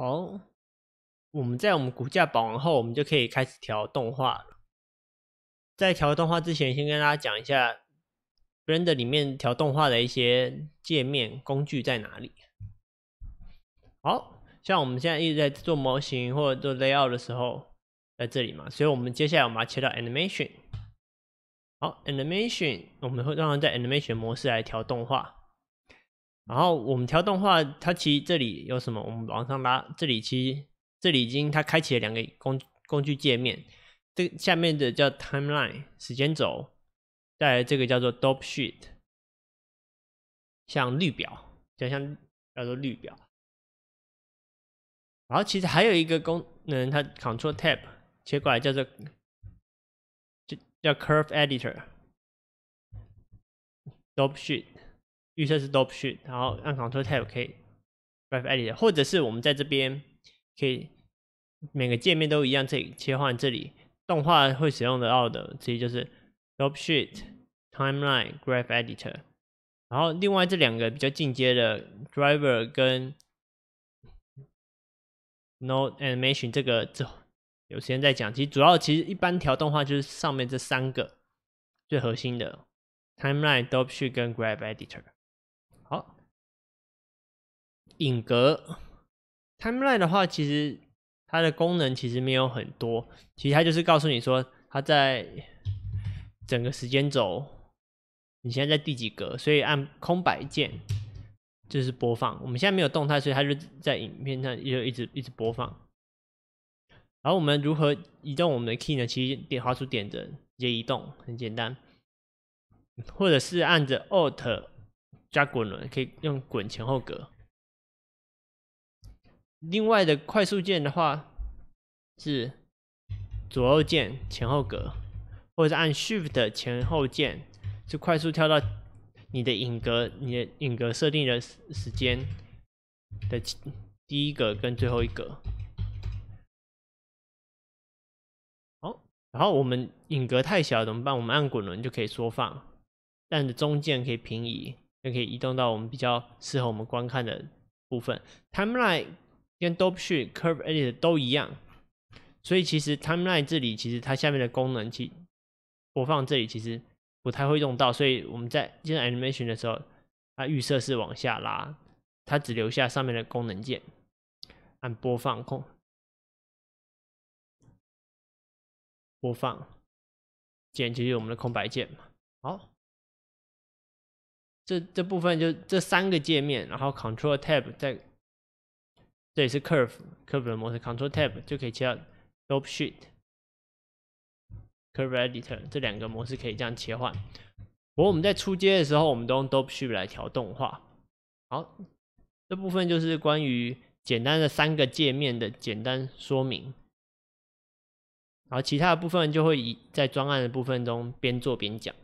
好，我们在我们骨架绑完后，我们就可以开始调动画了。在调动画之前，先跟大家讲一下 Blender 里面调动画的一些界面工具在哪里。好像我们现在一直在做模型或者做 Layout 的时候，在这里嘛，所以我们接下来我们要切到 Animation。好，Animation，我们会让它在 Animation 模式来调动画。然后我们调动画，它其实这里有什么？我们往上拉，这里其实这里已经它开启了两个工工具界面，这下面的叫 timeline 时间轴，在这个叫做 dope sheet，像绿表，就像叫做绿表。然后其实还有一个功能，它 control tab 切过来叫做叫叫 curve editor dope sheet。预设是 Dope Sheet，然后按 Ctrl Tab 可以 Graph Editor，或者是我们在这边可以每个界面都一样，这里切换这里动画会使用的到的，其实就是 Dope Sheet Timeline Graph Editor，然后另外这两个比较进阶的 Driver 跟 Node Animation 这个，之后有时间再讲。其实主要其实一般调动画就是上面这三个最核心的 Timeline Dope Sheet 跟 Graph Editor。影格 timeline 的话，其实它的功能其实没有很多，其实它就是告诉你说，它在整个时间轴，你现在在第几格，所以按空白键就是播放。我们现在没有动态，所以它就在影片上就一直一直播放。然后我们如何移动我们的 key 呢？其实点滑出点针，直接移动，很简单。或者是按着 alt 加滚轮，可以用滚前后格。另外的快速键的话，是左右键前后格，或者是按 Shift 前后键，就快速跳到你的影格，你的影格设定的时间的第一个跟最后一个。好，然后我们影格太小怎么办？我们按滚轮就可以缩放，你的中键可以平移，就可以移动到我们比较适合我们观看的部分。Timeline。跟 d o p e s h o o t Curve e d i t 都一样，所以其实 Timeline 这里其实它下面的功能，其播放这里其实不太会用到，所以我们在入 Animation 的时候，它预设是往下拉，它只留下上面的功能键，按播放控播放键就是我们的空白键嘛。好，这这部分就这三个界面，然后 Control Tab 在。这里是 Curve Curve 的模式，Control Tab 就可以切到 Dope Sheet Curve Editor 这两个模式可以这样切换。不过我们在出街的时候，我们都用 Dope Sheet 来调动画。好，这部分就是关于简单的三个界面的简单说明。然后其他的部分就会以在专案的部分中边做边讲。